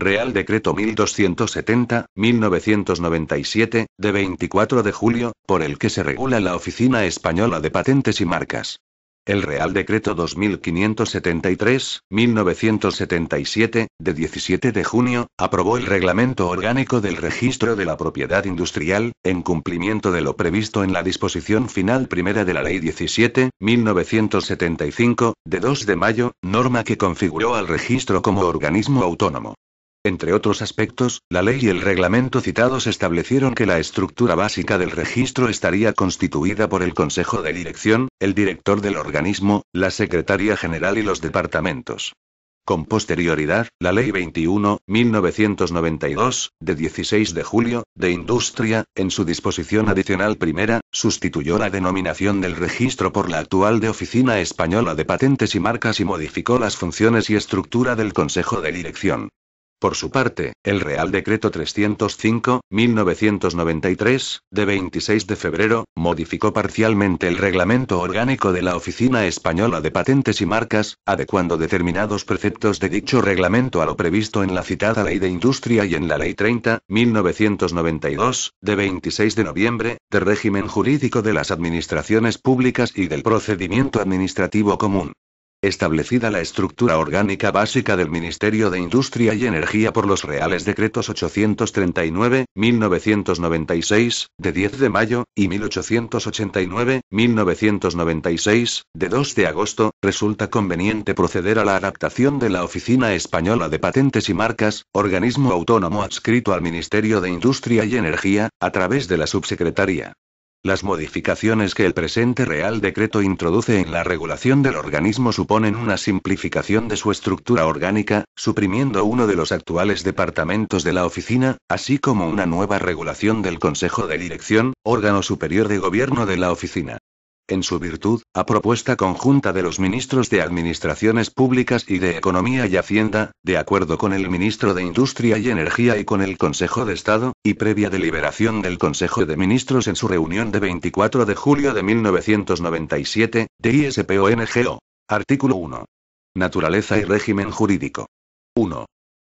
Real Decreto 1270-1997, de 24 de julio, por el que se regula la Oficina Española de Patentes y Marcas. El Real Decreto 2573-1977, de 17 de junio, aprobó el Reglamento Orgánico del Registro de la Propiedad Industrial, en cumplimiento de lo previsto en la disposición final primera de la Ley 17-1975, de 2 de mayo, norma que configuró al registro como organismo autónomo. Entre otros aspectos, la ley y el reglamento citados establecieron que la estructura básica del registro estaría constituida por el Consejo de Dirección, el director del organismo, la Secretaría General y los departamentos. Con posterioridad, la Ley 21-1992, de 16 de julio, de Industria, en su disposición adicional primera, sustituyó la denominación del registro por la actual de Oficina Española de Patentes y Marcas y modificó las funciones y estructura del Consejo de Dirección. Por su parte, el Real Decreto 305-1993, de 26 de febrero, modificó parcialmente el reglamento orgánico de la Oficina Española de Patentes y Marcas, adecuando determinados preceptos de dicho reglamento a lo previsto en la citada Ley de Industria y en la Ley 30-1992, de 26 de noviembre, de régimen jurídico de las administraciones públicas y del procedimiento administrativo común. Establecida la estructura orgánica básica del Ministerio de Industria y Energía por los Reales Decretos 839, 1996, de 10 de mayo, y 1889, 1996, de 2 de agosto, resulta conveniente proceder a la adaptación de la Oficina Española de Patentes y Marcas, organismo autónomo adscrito al Ministerio de Industria y Energía, a través de la Subsecretaría las modificaciones que el presente Real Decreto introduce en la regulación del organismo suponen una simplificación de su estructura orgánica, suprimiendo uno de los actuales departamentos de la oficina, así como una nueva regulación del Consejo de Dirección, órgano superior de gobierno de la oficina. En su virtud, a propuesta conjunta de los ministros de Administraciones Públicas y de Economía y Hacienda, de acuerdo con el ministro de Industria y Energía y con el Consejo de Estado, y previa deliberación del Consejo de Ministros en su reunión de 24 de julio de 1997, de ISPONGO. Artículo 1. Naturaleza y régimen jurídico. 1.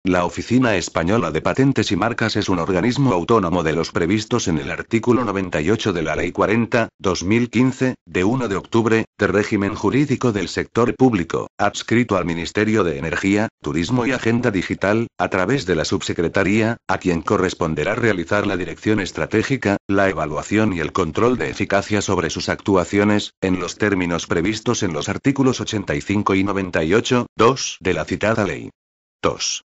La Oficina Española de Patentes y Marcas es un organismo autónomo de los previstos en el artículo 98 de la Ley 40, 2015, de 1 de octubre, de régimen jurídico del sector público, adscrito al Ministerio de Energía, Turismo y Agenda Digital, a través de la subsecretaría, a quien corresponderá realizar la dirección estratégica, la evaluación y el control de eficacia sobre sus actuaciones, en los términos previstos en los artículos 85 y 98, 2 de la citada ley. 2.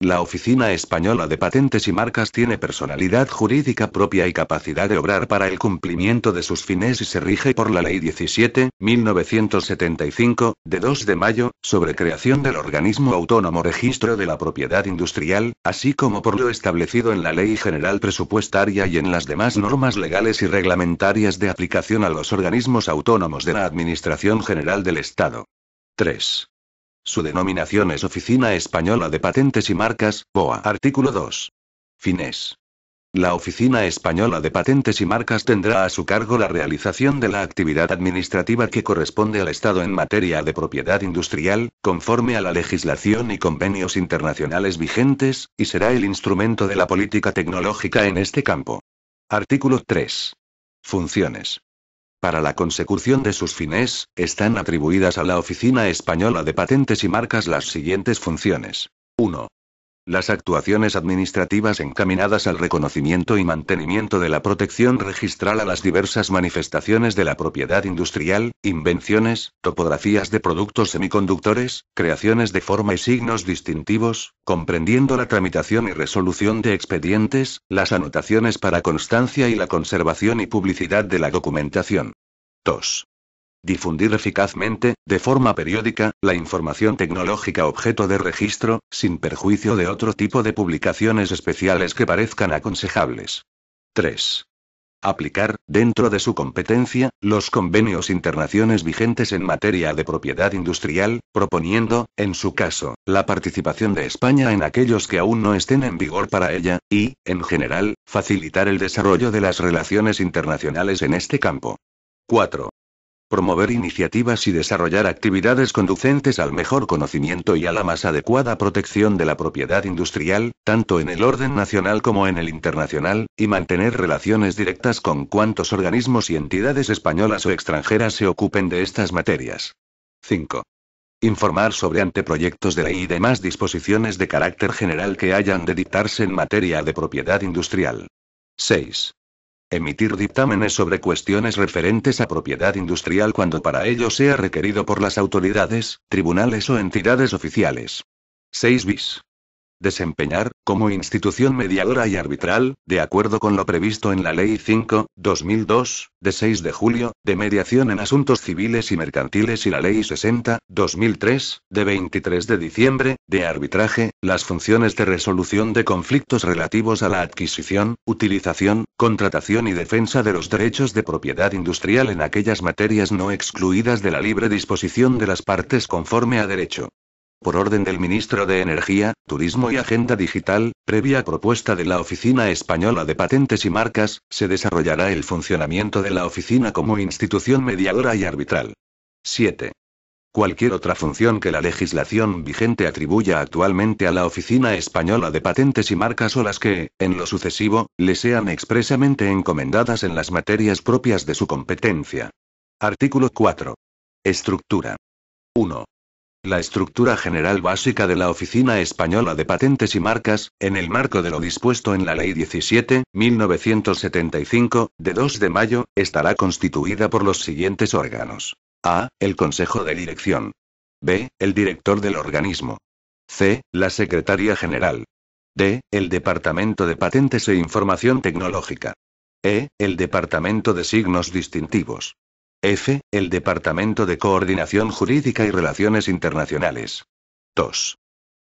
La Oficina Española de Patentes y Marcas tiene personalidad jurídica propia y capacidad de obrar para el cumplimiento de sus fines y se rige por la Ley 17, 1975, de 2 de mayo, sobre creación del organismo autónomo registro de la propiedad industrial, así como por lo establecido en la Ley General Presupuestaria y en las demás normas legales y reglamentarias de aplicación a los organismos autónomos de la Administración General del Estado. 3. Su denominación es Oficina Española de Patentes y Marcas, BOA. Artículo 2. Fines. La Oficina Española de Patentes y Marcas tendrá a su cargo la realización de la actividad administrativa que corresponde al Estado en materia de propiedad industrial, conforme a la legislación y convenios internacionales vigentes, y será el instrumento de la política tecnológica en este campo. Artículo 3. Funciones. Para la consecución de sus fines, están atribuidas a la Oficina Española de Patentes y Marcas las siguientes funciones. 1. Las actuaciones administrativas encaminadas al reconocimiento y mantenimiento de la protección registral a las diversas manifestaciones de la propiedad industrial, invenciones, topografías de productos semiconductores, creaciones de forma y signos distintivos, comprendiendo la tramitación y resolución de expedientes, las anotaciones para constancia y la conservación y publicidad de la documentación. 2. Difundir eficazmente, de forma periódica, la información tecnológica objeto de registro, sin perjuicio de otro tipo de publicaciones especiales que parezcan aconsejables. 3. Aplicar, dentro de su competencia, los convenios internacionales vigentes en materia de propiedad industrial, proponiendo, en su caso, la participación de España en aquellos que aún no estén en vigor para ella, y, en general, facilitar el desarrollo de las relaciones internacionales en este campo. 4 promover iniciativas y desarrollar actividades conducentes al mejor conocimiento y a la más adecuada protección de la propiedad industrial, tanto en el orden nacional como en el internacional, y mantener relaciones directas con cuantos organismos y entidades españolas o extranjeras se ocupen de estas materias. 5. Informar sobre anteproyectos de ley y demás disposiciones de carácter general que hayan de dictarse en materia de propiedad industrial. 6. Emitir dictámenes sobre cuestiones referentes a propiedad industrial cuando para ello sea requerido por las autoridades, tribunales o entidades oficiales. 6 bis desempeñar, como institución mediadora y arbitral, de acuerdo con lo previsto en la Ley 5-2002, de 6 de julio, de mediación en asuntos civiles y mercantiles y la Ley 60-2003, de 23 de diciembre, de arbitraje, las funciones de resolución de conflictos relativos a la adquisición, utilización, contratación y defensa de los derechos de propiedad industrial en aquellas materias no excluidas de la libre disposición de las partes conforme a derecho por orden del ministro de Energía, Turismo y Agenda Digital, previa propuesta de la Oficina Española de Patentes y Marcas, se desarrollará el funcionamiento de la oficina como institución mediadora y arbitral. 7. Cualquier otra función que la legislación vigente atribuya actualmente a la Oficina Española de Patentes y Marcas o las que, en lo sucesivo, le sean expresamente encomendadas en las materias propias de su competencia. Artículo 4. Estructura. 1 la estructura general básica de la Oficina Española de Patentes y Marcas, en el marco de lo dispuesto en la Ley 17, 1975, de 2 de mayo, estará constituida por los siguientes órganos. A. El Consejo de Dirección. B. El director del organismo. C. La Secretaría General. D. El Departamento de Patentes e Información Tecnológica. E. El Departamento de Signos Distintivos. F. El Departamento de Coordinación Jurídica y Relaciones Internacionales. 2.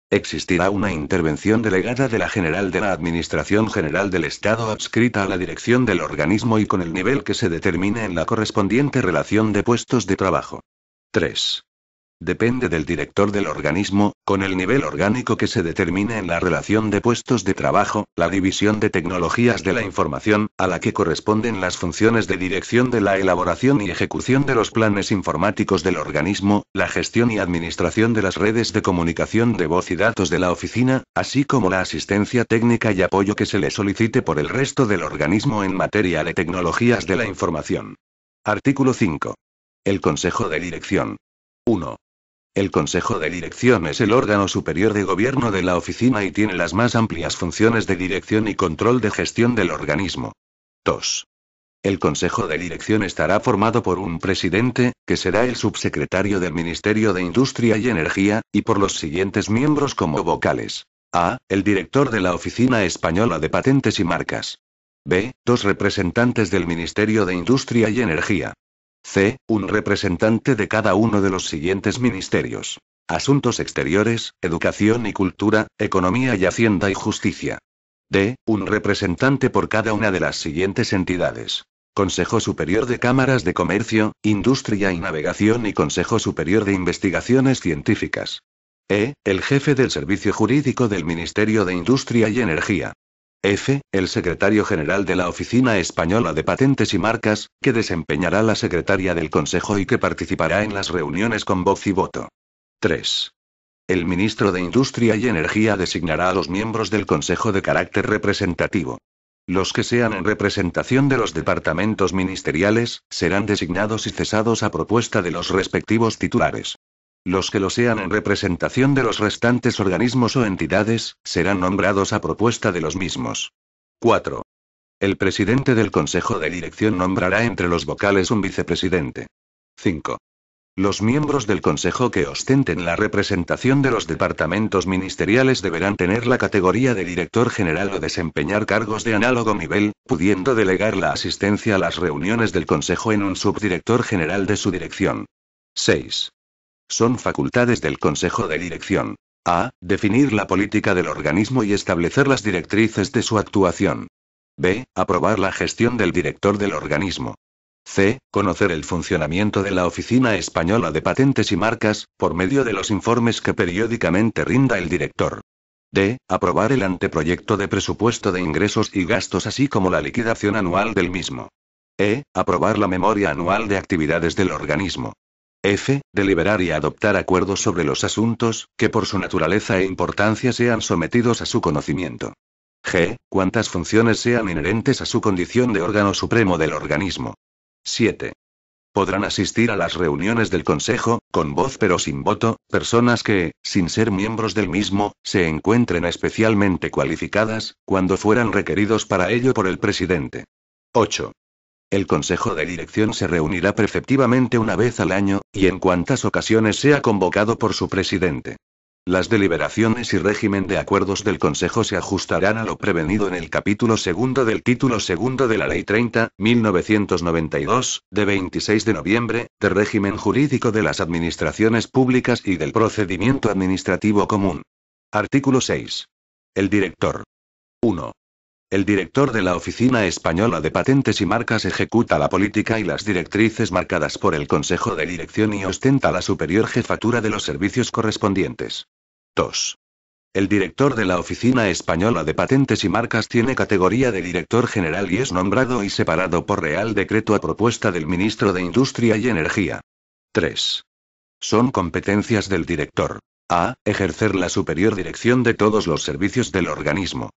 Existirá una intervención delegada de la General de la Administración General del Estado adscrita a la dirección del organismo y con el nivel que se determine en la correspondiente relación de puestos de trabajo. 3. Depende del director del organismo, con el nivel orgánico que se determine en la relación de puestos de trabajo, la división de tecnologías de la información, a la que corresponden las funciones de dirección de la elaboración y ejecución de los planes informáticos del organismo, la gestión y administración de las redes de comunicación de voz y datos de la oficina, así como la asistencia técnica y apoyo que se le solicite por el resto del organismo en materia de tecnologías de la información. Artículo 5. El Consejo de Dirección. 1. El Consejo de Dirección es el órgano superior de gobierno de la oficina y tiene las más amplias funciones de dirección y control de gestión del organismo. 2. El Consejo de Dirección estará formado por un presidente, que será el subsecretario del Ministerio de Industria y Energía, y por los siguientes miembros como vocales. A. El director de la Oficina Española de Patentes y Marcas. B. Dos representantes del Ministerio de Industria y Energía. C. Un representante de cada uno de los siguientes ministerios. Asuntos Exteriores, Educación y Cultura, Economía y Hacienda y Justicia. D. Un representante por cada una de las siguientes entidades. Consejo Superior de Cámaras de Comercio, Industria y Navegación y Consejo Superior de Investigaciones Científicas. E. El jefe del Servicio Jurídico del Ministerio de Industria y Energía. F, el secretario general de la Oficina Española de Patentes y Marcas, que desempeñará la secretaria del Consejo y que participará en las reuniones con voz y voto. 3. El ministro de Industria y Energía designará a los miembros del Consejo de carácter representativo. Los que sean en representación de los departamentos ministeriales, serán designados y cesados a propuesta de los respectivos titulares. Los que lo sean en representación de los restantes organismos o entidades, serán nombrados a propuesta de los mismos. 4. El presidente del Consejo de Dirección nombrará entre los vocales un vicepresidente. 5. Los miembros del Consejo que ostenten la representación de los departamentos ministeriales deberán tener la categoría de director general o desempeñar cargos de análogo nivel, pudiendo delegar la asistencia a las reuniones del Consejo en un subdirector general de su dirección. 6. Son facultades del Consejo de Dirección. A. Definir la política del organismo y establecer las directrices de su actuación. B. Aprobar la gestión del director del organismo. C. Conocer el funcionamiento de la Oficina Española de Patentes y Marcas, por medio de los informes que periódicamente rinda el director. D. Aprobar el anteproyecto de presupuesto de ingresos y gastos así como la liquidación anual del mismo. E. Aprobar la memoria anual de actividades del organismo. F. Deliberar y adoptar acuerdos sobre los asuntos, que por su naturaleza e importancia sean sometidos a su conocimiento. G. Cuantas funciones sean inherentes a su condición de órgano supremo del organismo. 7. Podrán asistir a las reuniones del Consejo, con voz pero sin voto, personas que, sin ser miembros del mismo, se encuentren especialmente cualificadas, cuando fueran requeridos para ello por el presidente. 8. El Consejo de Dirección se reunirá preceptivamente una vez al año, y en cuantas ocasiones sea convocado por su presidente. Las deliberaciones y régimen de acuerdos del Consejo se ajustarán a lo prevenido en el capítulo segundo del título segundo de la Ley 30, 1992, de 26 de noviembre, de régimen jurídico de las administraciones públicas y del procedimiento administrativo común. Artículo 6. El director. 1. El director de la Oficina Española de Patentes y Marcas ejecuta la política y las directrices marcadas por el Consejo de Dirección y ostenta la superior jefatura de los servicios correspondientes. 2. El director de la Oficina Española de Patentes y Marcas tiene categoría de director general y es nombrado y separado por Real Decreto a propuesta del Ministro de Industria y Energía. 3. Son competencias del director. A. Ejercer la superior dirección de todos los servicios del organismo.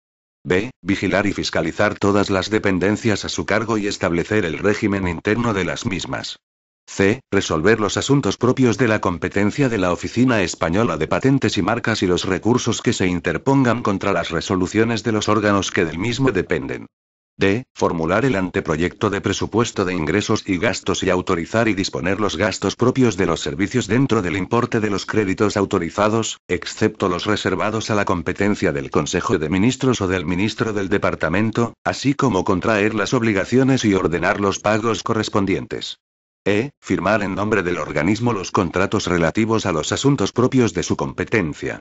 B. Vigilar y fiscalizar todas las dependencias a su cargo y establecer el régimen interno de las mismas. C. Resolver los asuntos propios de la competencia de la Oficina Española de Patentes y Marcas y los recursos que se interpongan contra las resoluciones de los órganos que del mismo dependen. D. Formular el anteproyecto de presupuesto de ingresos y gastos y autorizar y disponer los gastos propios de los servicios dentro del importe de los créditos autorizados, excepto los reservados a la competencia del Consejo de Ministros o del Ministro del Departamento, así como contraer las obligaciones y ordenar los pagos correspondientes. E. Firmar en nombre del organismo los contratos relativos a los asuntos propios de su competencia.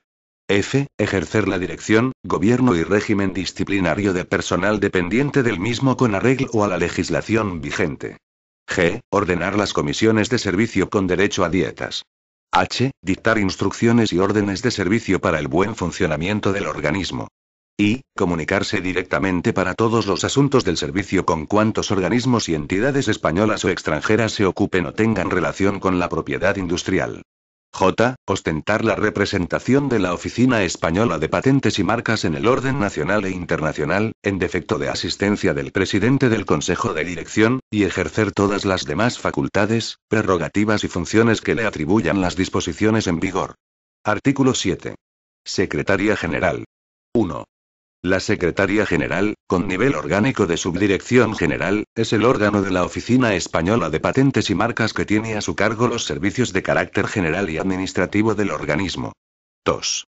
F. Ejercer la dirección, gobierno y régimen disciplinario de personal dependiente del mismo con arreglo a la legislación vigente. G. Ordenar las comisiones de servicio con derecho a dietas. H. Dictar instrucciones y órdenes de servicio para el buen funcionamiento del organismo. I. Comunicarse directamente para todos los asuntos del servicio con cuantos organismos y entidades españolas o extranjeras se ocupen o tengan relación con la propiedad industrial. J. Ostentar la representación de la Oficina Española de Patentes y Marcas en el orden nacional e internacional, en defecto de asistencia del presidente del Consejo de Dirección, y ejercer todas las demás facultades, prerrogativas y funciones que le atribuyan las disposiciones en vigor. Artículo 7. Secretaría General. 1. La Secretaría General, con nivel orgánico de Subdirección General, es el órgano de la Oficina Española de Patentes y Marcas que tiene a su cargo los servicios de carácter general y administrativo del organismo. 2.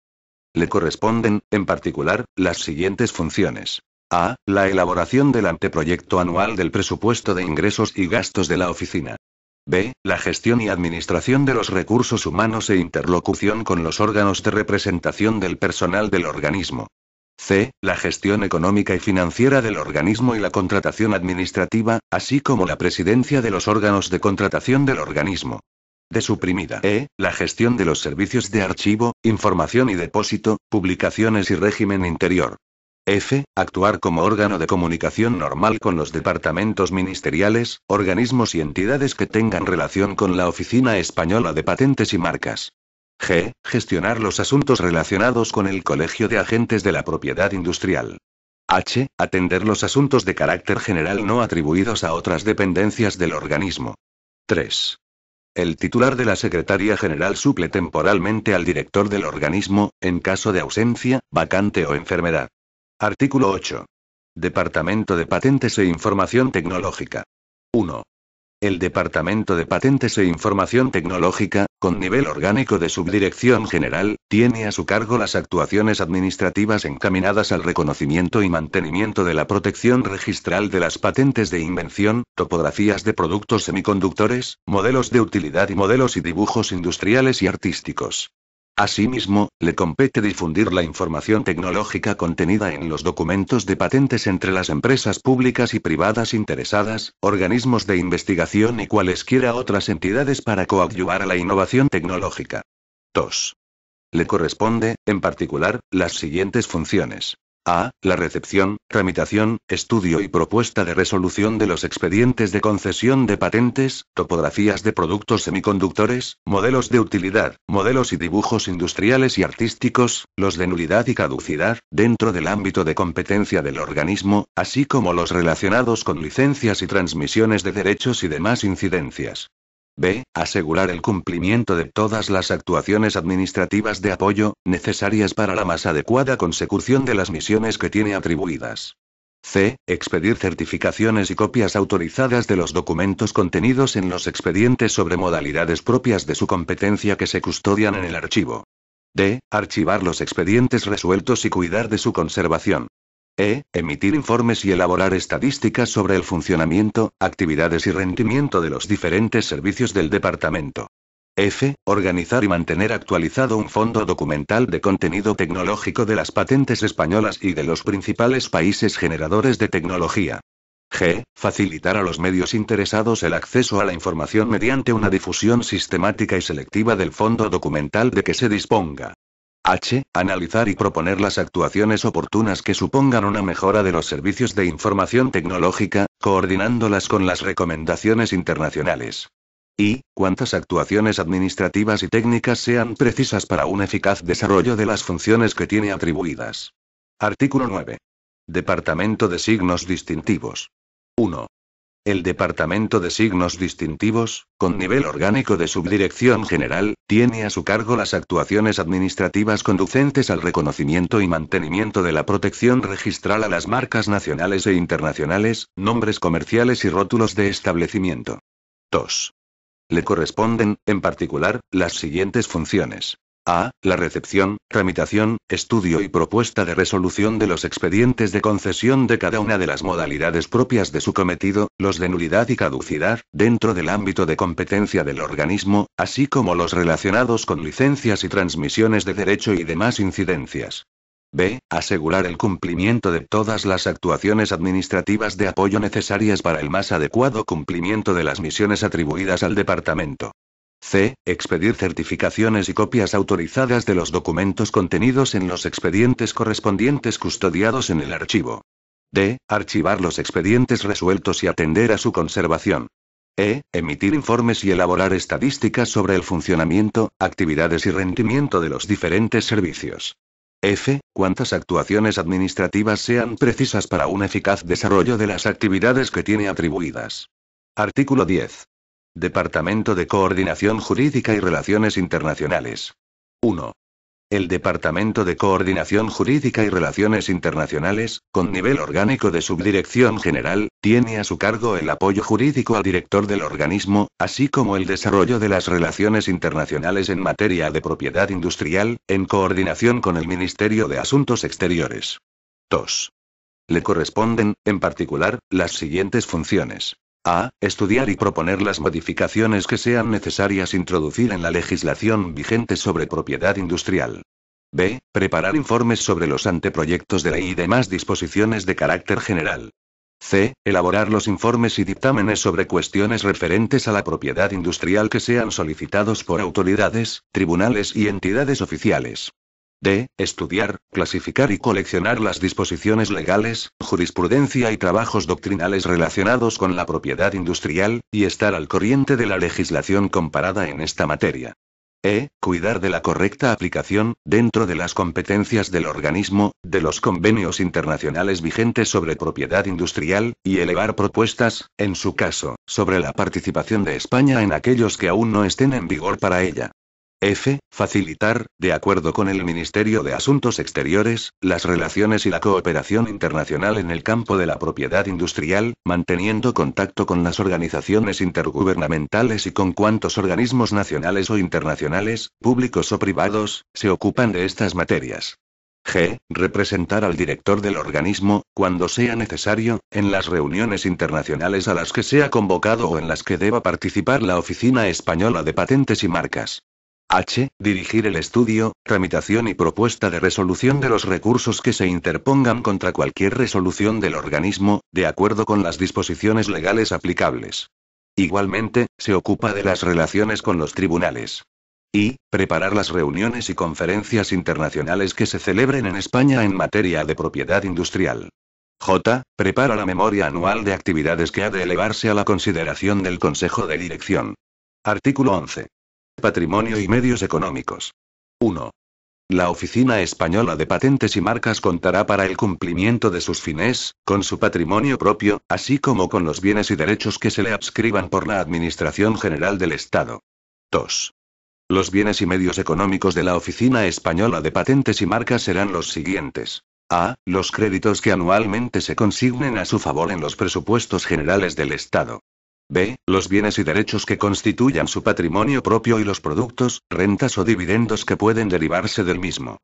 Le corresponden, en particular, las siguientes funciones. A. La elaboración del anteproyecto anual del presupuesto de ingresos y gastos de la oficina. B. La gestión y administración de los recursos humanos e interlocución con los órganos de representación del personal del organismo c. la gestión económica y financiera del organismo y la contratación administrativa, así como la presidencia de los órganos de contratación del organismo. De suprimida. E. La gestión de los servicios de archivo, información y depósito, publicaciones y régimen interior. F. Actuar como órgano de comunicación normal con los departamentos ministeriales, organismos y entidades que tengan relación con la Oficina Española de Patentes y Marcas. G. Gestionar los asuntos relacionados con el Colegio de Agentes de la Propiedad Industrial. H. Atender los asuntos de carácter general no atribuidos a otras dependencias del organismo. 3. El titular de la Secretaría General suple temporalmente al director del organismo, en caso de ausencia, vacante o enfermedad. Artículo 8. Departamento de Patentes e Información Tecnológica. 1. El Departamento de Patentes e Información Tecnológica, con nivel orgánico de subdirección general, tiene a su cargo las actuaciones administrativas encaminadas al reconocimiento y mantenimiento de la protección registral de las patentes de invención, topografías de productos semiconductores, modelos de utilidad y modelos y dibujos industriales y artísticos. Asimismo, le compete difundir la información tecnológica contenida en los documentos de patentes entre las empresas públicas y privadas interesadas, organismos de investigación y cualesquiera otras entidades para coadyuvar a la innovación tecnológica. 2. Le corresponde, en particular, las siguientes funciones. A. La recepción, tramitación, estudio y propuesta de resolución de los expedientes de concesión de patentes, topografías de productos semiconductores, modelos de utilidad, modelos y dibujos industriales y artísticos, los de nulidad y caducidad, dentro del ámbito de competencia del organismo, así como los relacionados con licencias y transmisiones de derechos y demás incidencias. B. Asegurar el cumplimiento de todas las actuaciones administrativas de apoyo, necesarias para la más adecuada consecución de las misiones que tiene atribuidas. C. Expedir certificaciones y copias autorizadas de los documentos contenidos en los expedientes sobre modalidades propias de su competencia que se custodian en el archivo. D. Archivar los expedientes resueltos y cuidar de su conservación. E. Emitir informes y elaborar estadísticas sobre el funcionamiento, actividades y rendimiento de los diferentes servicios del departamento. F. Organizar y mantener actualizado un fondo documental de contenido tecnológico de las patentes españolas y de los principales países generadores de tecnología. G. Facilitar a los medios interesados el acceso a la información mediante una difusión sistemática y selectiva del fondo documental de que se disponga. H. Analizar y proponer las actuaciones oportunas que supongan una mejora de los servicios de información tecnológica, coordinándolas con las recomendaciones internacionales. Y, Cuántas actuaciones administrativas y técnicas sean precisas para un eficaz desarrollo de las funciones que tiene atribuidas. Artículo 9. Departamento de Signos Distintivos. 1. El Departamento de Signos Distintivos, con nivel orgánico de subdirección general, tiene a su cargo las actuaciones administrativas conducentes al reconocimiento y mantenimiento de la protección registral a las marcas nacionales e internacionales, nombres comerciales y rótulos de establecimiento. 2. Le corresponden, en particular, las siguientes funciones. A. La recepción, tramitación, estudio y propuesta de resolución de los expedientes de concesión de cada una de las modalidades propias de su cometido, los de nulidad y caducidad, dentro del ámbito de competencia del organismo, así como los relacionados con licencias y transmisiones de derecho y demás incidencias. B. Asegurar el cumplimiento de todas las actuaciones administrativas de apoyo necesarias para el más adecuado cumplimiento de las misiones atribuidas al departamento. C. Expedir certificaciones y copias autorizadas de los documentos contenidos en los expedientes correspondientes custodiados en el archivo. D. Archivar los expedientes resueltos y atender a su conservación. E. Emitir informes y elaborar estadísticas sobre el funcionamiento, actividades y rendimiento de los diferentes servicios. F. Cuantas actuaciones administrativas sean precisas para un eficaz desarrollo de las actividades que tiene atribuidas. Artículo 10. Departamento de Coordinación Jurídica y Relaciones Internacionales. 1. El Departamento de Coordinación Jurídica y Relaciones Internacionales, con nivel orgánico de subdirección general, tiene a su cargo el apoyo jurídico al director del organismo, así como el desarrollo de las relaciones internacionales en materia de propiedad industrial, en coordinación con el Ministerio de Asuntos Exteriores. 2. Le corresponden, en particular, las siguientes funciones a. Estudiar y proponer las modificaciones que sean necesarias introducir en la legislación vigente sobre propiedad industrial. b. Preparar informes sobre los anteproyectos de ley y demás disposiciones de carácter general. c. Elaborar los informes y dictámenes sobre cuestiones referentes a la propiedad industrial que sean solicitados por autoridades, tribunales y entidades oficiales d. estudiar, clasificar y coleccionar las disposiciones legales, jurisprudencia y trabajos doctrinales relacionados con la propiedad industrial, y estar al corriente de la legislación comparada en esta materia. E. Cuidar de la correcta aplicación, dentro de las competencias del organismo, de los convenios internacionales vigentes sobre propiedad industrial, y elevar propuestas, en su caso, sobre la participación de España en aquellos que aún no estén en vigor para ella. F. Facilitar, de acuerdo con el Ministerio de Asuntos Exteriores, las relaciones y la cooperación internacional en el campo de la propiedad industrial, manteniendo contacto con las organizaciones intergubernamentales y con cuantos organismos nacionales o internacionales, públicos o privados, se ocupan de estas materias. G. Representar al director del organismo, cuando sea necesario, en las reuniones internacionales a las que sea convocado o en las que deba participar la Oficina Española de Patentes y Marcas. H. Dirigir el estudio, tramitación y propuesta de resolución de los recursos que se interpongan contra cualquier resolución del organismo, de acuerdo con las disposiciones legales aplicables. Igualmente, se ocupa de las relaciones con los tribunales. Y, preparar las reuniones y conferencias internacionales que se celebren en España en materia de propiedad industrial. J. Prepara la memoria anual de actividades que ha de elevarse a la consideración del Consejo de Dirección. Artículo 11. Patrimonio y medios económicos. 1. La Oficina Española de Patentes y Marcas contará para el cumplimiento de sus fines, con su patrimonio propio, así como con los bienes y derechos que se le adscriban por la Administración General del Estado. 2. Los bienes y medios económicos de la Oficina Española de Patentes y Marcas serán los siguientes. A. Los créditos que anualmente se consignen a su favor en los presupuestos generales del Estado. B. Los bienes y derechos que constituyan su patrimonio propio y los productos, rentas o dividendos que pueden derivarse del mismo.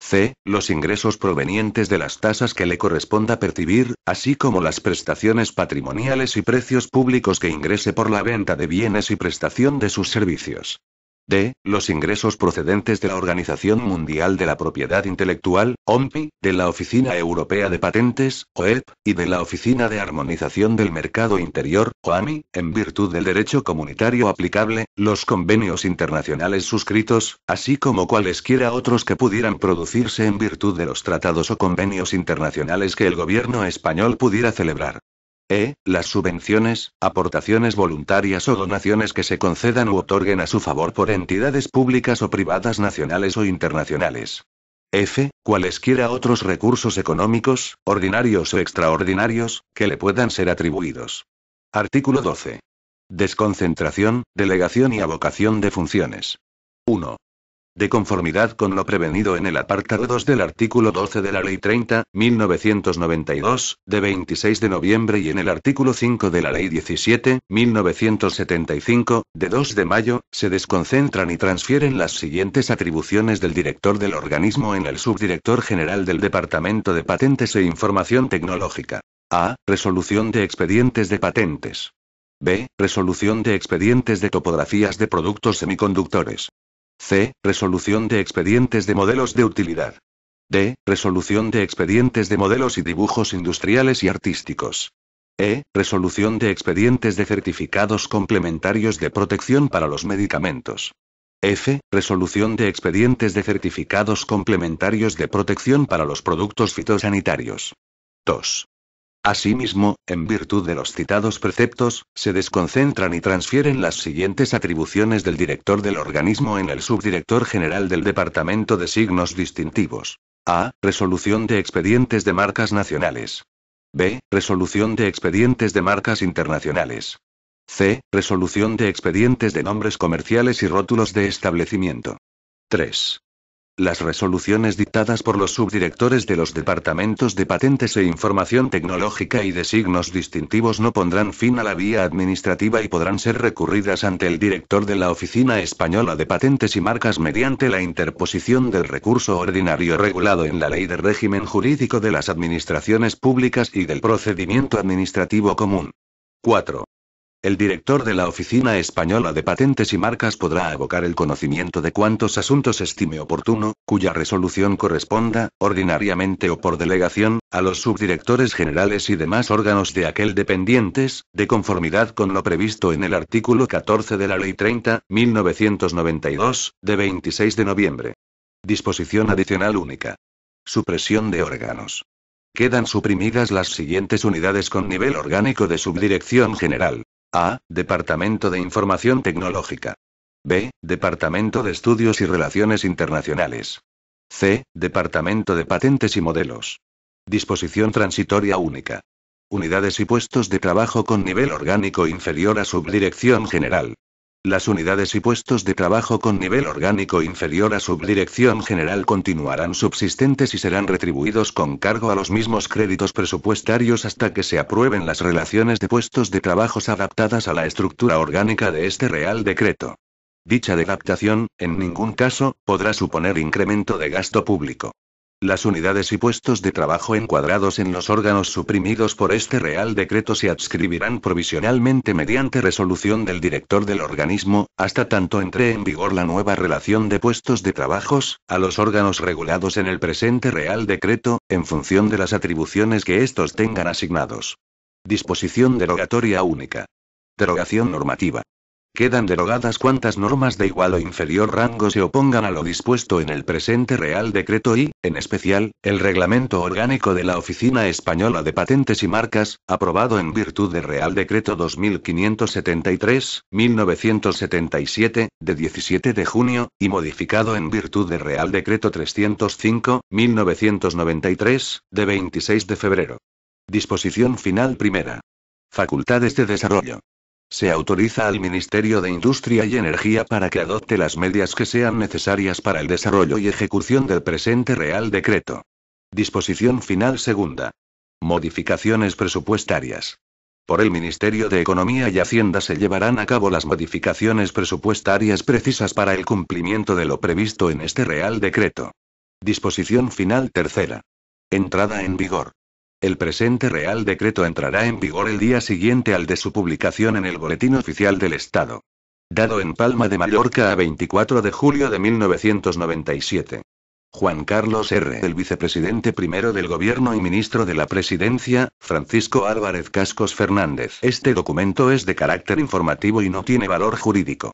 C. Los ingresos provenientes de las tasas que le corresponda percibir, así como las prestaciones patrimoniales y precios públicos que ingrese por la venta de bienes y prestación de sus servicios. D. Los ingresos procedentes de la Organización Mundial de la Propiedad Intelectual, OMPI, de la Oficina Europea de Patentes, OEP, y de la Oficina de Armonización del Mercado Interior, OAMI, en virtud del derecho comunitario aplicable, los convenios internacionales suscritos, así como cualesquiera otros que pudieran producirse en virtud de los tratados o convenios internacionales que el gobierno español pudiera celebrar. E. Las subvenciones, aportaciones voluntarias o donaciones que se concedan u otorguen a su favor por entidades públicas o privadas nacionales o internacionales. F. Cualesquiera otros recursos económicos, ordinarios o extraordinarios, que le puedan ser atribuidos. Artículo 12. Desconcentración, delegación y abocación de funciones. 1 de conformidad con lo prevenido en el apartado 2 del artículo 12 de la Ley 30, 1992, de 26 de noviembre y en el artículo 5 de la Ley 17, 1975, de 2 de mayo, se desconcentran y transfieren las siguientes atribuciones del director del organismo en el subdirector general del Departamento de Patentes e Información Tecnológica. A. Resolución de expedientes de patentes. B. Resolución de expedientes de topografías de productos semiconductores. C. Resolución de expedientes de modelos de utilidad. D. Resolución de expedientes de modelos y dibujos industriales y artísticos. E. Resolución de expedientes de certificados complementarios de protección para los medicamentos. F. Resolución de expedientes de certificados complementarios de protección para los productos fitosanitarios. 2. Asimismo, en virtud de los citados preceptos, se desconcentran y transfieren las siguientes atribuciones del director del organismo en el subdirector general del Departamento de Signos Distintivos. A. Resolución de expedientes de marcas nacionales. B. Resolución de expedientes de marcas internacionales. C. Resolución de expedientes de nombres comerciales y rótulos de establecimiento. 3. Las resoluciones dictadas por los subdirectores de los departamentos de patentes e información tecnológica y de signos distintivos no pondrán fin a la vía administrativa y podrán ser recurridas ante el director de la Oficina Española de Patentes y Marcas mediante la interposición del recurso ordinario regulado en la Ley de Régimen Jurídico de las Administraciones Públicas y del Procedimiento Administrativo Común. 4. El director de la Oficina Española de Patentes y Marcas podrá abocar el conocimiento de cuantos asuntos estime oportuno, cuya resolución corresponda, ordinariamente o por delegación, a los subdirectores generales y demás órganos de aquel dependientes, de conformidad con lo previsto en el artículo 14 de la Ley 30, 1992, de 26 de noviembre. Disposición adicional única. Supresión de órganos. Quedan suprimidas las siguientes unidades con nivel orgánico de subdirección general. A. Departamento de Información Tecnológica. B. Departamento de Estudios y Relaciones Internacionales. C. Departamento de Patentes y Modelos. Disposición transitoria única. Unidades y puestos de trabajo con nivel orgánico inferior a Subdirección General. Las unidades y puestos de trabajo con nivel orgánico inferior a subdirección general continuarán subsistentes y serán retribuidos con cargo a los mismos créditos presupuestarios hasta que se aprueben las relaciones de puestos de trabajos adaptadas a la estructura orgánica de este Real Decreto. Dicha adaptación, en ningún caso, podrá suponer incremento de gasto público. Las unidades y puestos de trabajo encuadrados en los órganos suprimidos por este Real Decreto se adscribirán provisionalmente mediante resolución del director del organismo, hasta tanto entre en vigor la nueva relación de puestos de trabajos, a los órganos regulados en el presente Real Decreto, en función de las atribuciones que estos tengan asignados. Disposición derogatoria única. Derogación normativa. Quedan derogadas cuantas normas de igual o inferior rango se opongan a lo dispuesto en el presente Real Decreto y, en especial, el Reglamento Orgánico de la Oficina Española de Patentes y Marcas, aprobado en virtud de Real Decreto 2573-1977, de 17 de junio, y modificado en virtud de Real Decreto 305-1993, de 26 de febrero. Disposición final primera. Facultades de desarrollo. Se autoriza al Ministerio de Industria y Energía para que adopte las medidas que sean necesarias para el desarrollo y ejecución del presente Real Decreto. Disposición final segunda. Modificaciones presupuestarias. Por el Ministerio de Economía y Hacienda se llevarán a cabo las modificaciones presupuestarias precisas para el cumplimiento de lo previsto en este Real Decreto. Disposición final tercera. Entrada en vigor. El presente Real Decreto entrará en vigor el día siguiente al de su publicación en el Boletín Oficial del Estado. Dado en Palma de Mallorca a 24 de julio de 1997. Juan Carlos R. El vicepresidente primero del Gobierno y ministro de la Presidencia, Francisco Álvarez Cascos Fernández. Este documento es de carácter informativo y no tiene valor jurídico.